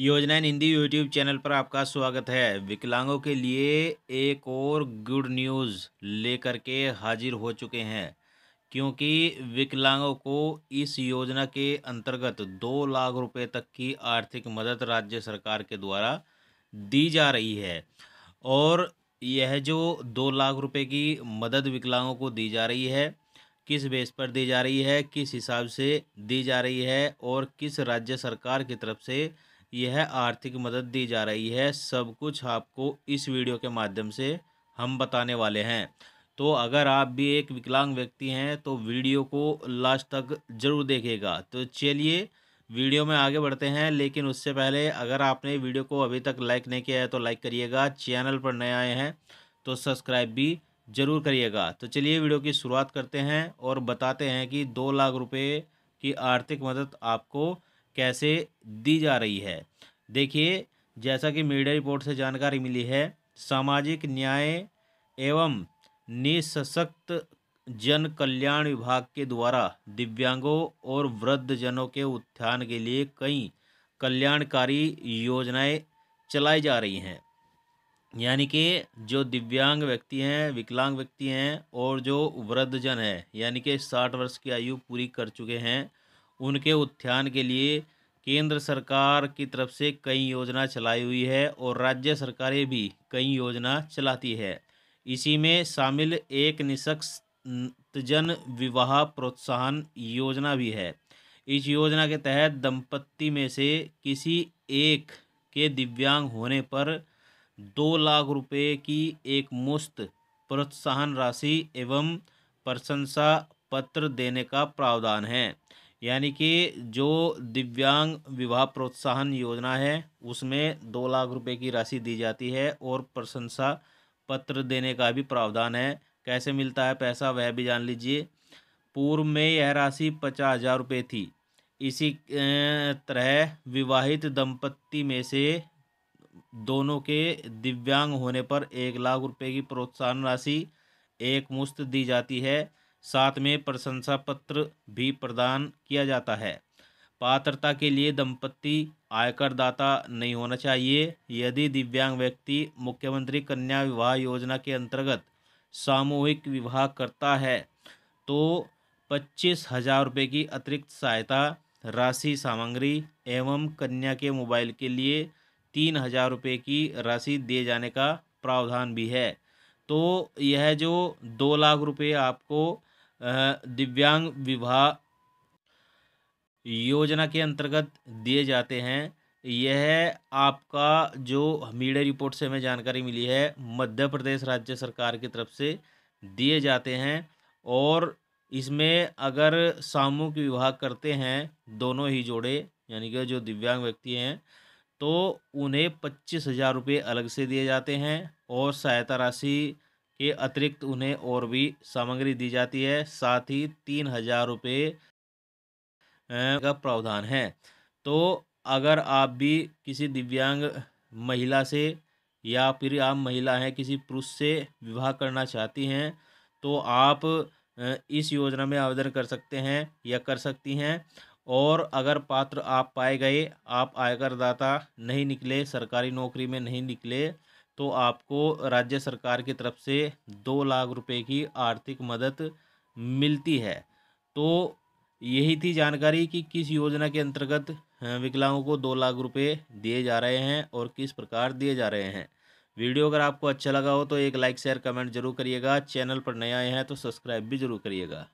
योजना Hindi YouTube channel पर आपका स्वागत है विकलांगों के लिए एक और गुड न्यूज़ लेकर के हाजिर हो चुके हैं क्योंकि विकलांगों को इस योजना के अंतर्गत दो लाख रुपए तक की आर्थिक मदद राज्य सरकार के द्वारा दी जा रही है और यह जो दो लाख रुपए की मदद विकलांगों को दी जा रही है किस बेस पर दी जा रही है किस हिसाब से दी जा रही है और किस राज्य सरकार की तरफ से यह आर्थिक मदद दी जा रही है सब कुछ आपको इस वीडियो के माध्यम से हम बताने वाले हैं तो अगर आप भी एक विकलांग व्यक्ति हैं तो वीडियो को लास्ट तक ज़रूर देखेगा तो चलिए वीडियो में आगे बढ़ते हैं लेकिन उससे पहले अगर आपने वीडियो को अभी तक लाइक नहीं किया है तो लाइक करिएगा चैनल पर नए आए हैं तो सब्सक्राइब भी ज़रूर करिएगा तो चलिए वीडियो की शुरुआत करते हैं और बताते हैं कि दो लाख रुपये की आर्थिक मदद आपको कैसे दी जा रही है देखिए जैसा कि मीडिया रिपोर्ट से जानकारी मिली है सामाजिक न्याय एवं निशक्त जन कल्याण विभाग के द्वारा दिव्यांगों और वृद्धजनों के उत्थान के लिए कई कल्याणकारी योजनाएं चलाई जा रही हैं यानी कि जो दिव्यांग व्यक्ति हैं विकलांग व्यक्ति हैं और जो वृद्धजन है यानी कि साठ वर्ष की आयु पूरी कर चुके हैं उनके उत्थान के लिए केंद्र सरकार की तरफ से कई योजना चलाई हुई है और राज्य सरकारें भी कई योजना चलाती है इसी में शामिल एक निशक्स जन विवाह प्रोत्साहन योजना भी है इस योजना के तहत दंपत्ति में से किसी एक के दिव्यांग होने पर दो लाख रुपये की एक मुफ्त प्रोत्साहन राशि एवं प्रशंसा पत्र देने का प्रावधान है यानी कि जो दिव्यांग विवाह प्रोत्साहन योजना है उसमें दो लाख रुपए की राशि दी जाती है और प्रशंसा पत्र देने का भी प्रावधान है कैसे मिलता है पैसा वह भी जान लीजिए पूर्व में यह राशि पचास हज़ार रुपये थी इसी तरह विवाहित दंपत्ति में से दोनों के दिव्यांग होने पर एक लाख रुपए की प्रोत्साहन राशि एक मुश्त दी जाती है साथ में प्रशंसा पत्र भी प्रदान किया जाता है पात्रता के लिए दंपत्ति आयकर दाता नहीं होना चाहिए यदि दिव्यांग व्यक्ति मुख्यमंत्री कन्या विवाह योजना के अंतर्गत सामूहिक विवाह करता है तो पच्चीस हजार रुपये की अतिरिक्त सहायता राशि सामग्री एवं कन्या के मोबाइल के लिए तीन हजार रुपये की राशि दिए जाने का प्रावधान भी है तो यह जो दो लाख रुपये आपको दिव्यांग विवाह योजना के अंतर्गत दिए जाते हैं यह आपका जो मीडिया रिपोर्ट से हमें जानकारी मिली है मध्य प्रदेश राज्य सरकार की तरफ से दिए जाते हैं और इसमें अगर सामूहिक विवाह करते हैं दोनों ही जोड़े यानी कि जो दिव्यांग व्यक्ति हैं तो उन्हें पच्चीस हज़ार रुपये अलग से दिए जाते हैं और सहायता राशि के अतिरिक्त उन्हें और भी सामग्री दी जाती है साथ ही तीन हजार रुपये का प्रावधान है तो अगर आप भी किसी दिव्यांग महिला से या फिर आप महिला हैं किसी पुरुष से विवाह करना चाहती हैं तो आप इस योजना में आवेदन कर सकते हैं या कर सकती हैं और अगर पात्र आप पाए गए आप आयकरदाता नहीं निकले सरकारी नौकरी में नहीं निकले तो आपको राज्य सरकार की तरफ से दो लाख रुपए की आर्थिक मदद मिलती है तो यही थी जानकारी कि किस योजना के अंतर्गत हाँ, विकलांगों को दो लाख रुपए दिए जा रहे हैं और किस प्रकार दिए जा रहे हैं वीडियो अगर आपको अच्छा लगा हो तो एक लाइक शेयर कमेंट जरूर करिएगा चैनल पर नए आए हैं तो सब्सक्राइब भी जरूर करिएगा